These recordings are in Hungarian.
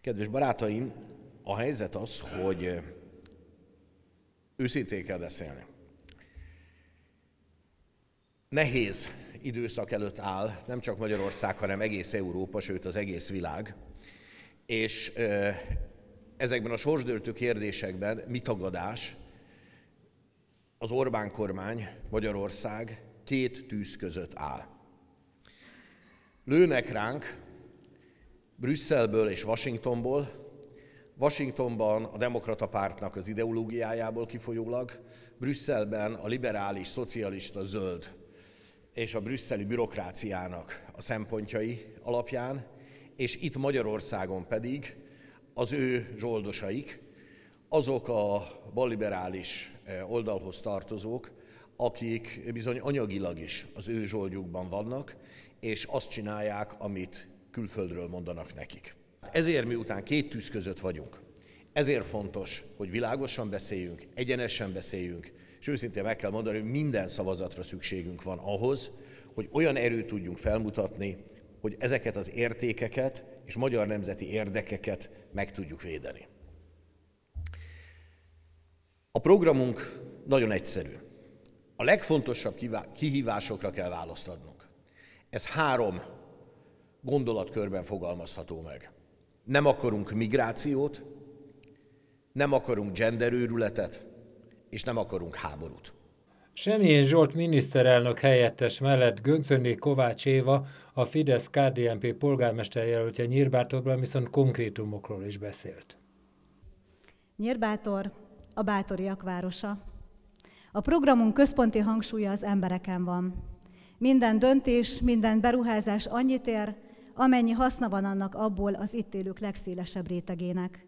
Kedves barátaim, a helyzet az, hogy őszintén kell beszélni. Nehéz időszak előtt áll nem csak Magyarország, hanem egész Európa, sőt az egész világ. És ezekben a sorsdöltő kérdésekben mi tagadás, az Orbán kormány, Magyarország két tűz között áll. Lőnek ránk, Brüsszelből és Washingtonból, Washingtonban a demokrata pártnak az ideológiájából kifolyólag, Brüsszelben a liberális, szocialista, zöld és a brüsszeli bürokráciának a szempontjai alapján, és itt Magyarországon pedig az ő zsoldosaik, azok a balliberális eh, oldalhoz tartozók, akik bizony anyagilag is az ő zsoldjukban vannak, és azt csinálják, amit külföldről mondanak nekik. Ezért miután két tűz között vagyunk, ezért fontos, hogy világosan beszéljünk, egyenesen beszéljünk, és őszintén meg kell mondani, hogy minden szavazatra szükségünk van ahhoz, hogy olyan erőt tudjunk felmutatni, hogy ezeket az értékeket és magyar nemzeti érdekeket meg tudjuk védeni. A programunk nagyon egyszerű. A legfontosabb kihívásokra kell választ adnunk. Ez három gondolatkörben fogalmazható meg. Nem akarunk migrációt, nem akarunk genderőrületet, és nem akarunk háborút. Semmilyen Zsolt miniszterelnök helyettes mellett Göncöné Kovács Éva, a fidesz KDMP polgármester jelöltje Nyírbátorban viszont konkrétumokról is beszélt. Nyírbátor a bátoriak városa. A programunk központi hangsúlya az embereken van. Minden döntés, minden beruházás annyit ér, amennyi haszna van annak abból az itt élők legszélesebb rétegének.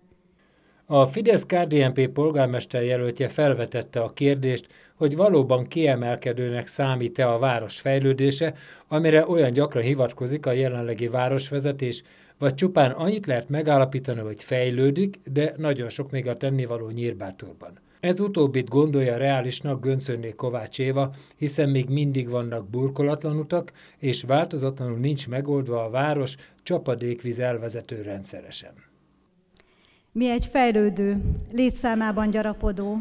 A Fidesz-KDNP polgármester jelöltje felvetette a kérdést, hogy valóban kiemelkedőnek számít-e a város fejlődése, amire olyan gyakran hivatkozik a jelenlegi városvezetés, vagy csupán annyit lehet megállapítani, hogy fejlődik, de nagyon sok még a tennivaló Nyírbátorban. Ez utóbbit gondolja reálisnak Göncönné Kovács Éva, hiszen még mindig vannak burkolatlan utak, és változatlanul nincs megoldva a város csapadékvíz elvezető rendszeresen. Mi egy fejlődő, létszámában gyarapodó,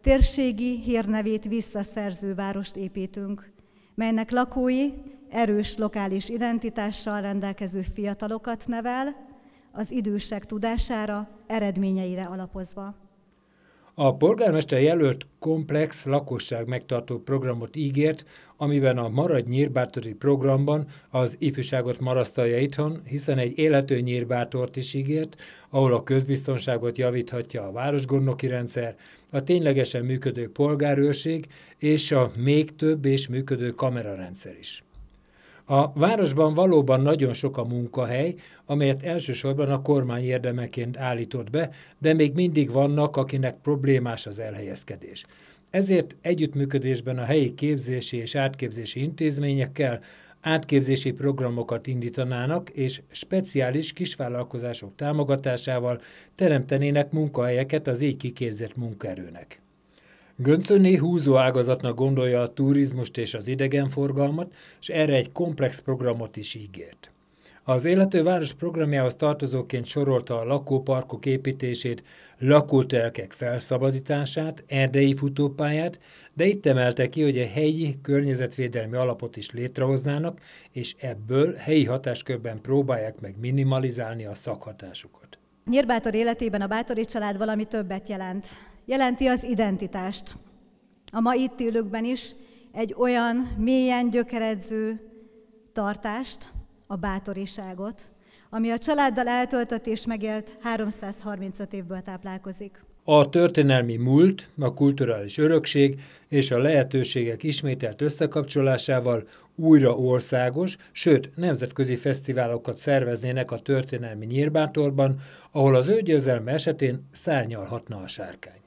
térségi hírnevét visszaszerző várost építünk, melynek lakói erős lokális identitással rendelkező fiatalokat nevel, az idősek tudására, eredményeire alapozva. A polgármester jelölt komplex lakosság megtartó programot ígért, amiben a Maradj Nyírbátori programban az ifjúságot marasztalja itthon, hiszen egy élető nyírbátort is ígért, ahol a közbiztonságot javíthatja a városgondnoki rendszer, a ténylegesen működő polgárőrség és a még több és működő kamerarendszer is. A városban valóban nagyon sok a munkahely, amelyet elsősorban a kormány érdemeként állított be, de még mindig vannak, akinek problémás az elhelyezkedés. Ezért együttműködésben a helyi képzési és átképzési intézményekkel átképzési programokat indítanának, és speciális kisvállalkozások támogatásával teremtenének munkahelyeket az így kiképzett munkaerőnek. Göncöné húzó ágazatnak gondolja a turizmust és az idegenforgalmat, és erre egy komplex programot is ígért. Az Élető Város programjához tartozóként sorolta a lakóparkok építését, lakótelkek felszabadítását, erdei futópályát, de itt emelte ki, hogy a helyi környezetvédelmi alapot is létrehoznának, és ebből helyi hatáskörben próbálják meg minimalizálni a szakhatásukat. Nyírbátor életében a Bátori család valami többet jelent jelenti az identitást. A ma itt élőkben is egy olyan mélyen gyökeredző tartást, a bátoriságot, ami a családdal eltöltött és megélt 335 évből táplálkozik. A történelmi múlt, a kulturális örökség és a lehetőségek ismételt összekapcsolásával újra országos, sőt nemzetközi fesztiválokat szerveznének a történelmi nyírbátorban, ahol az ő győzelme esetén szárnyalhatna a sárkány.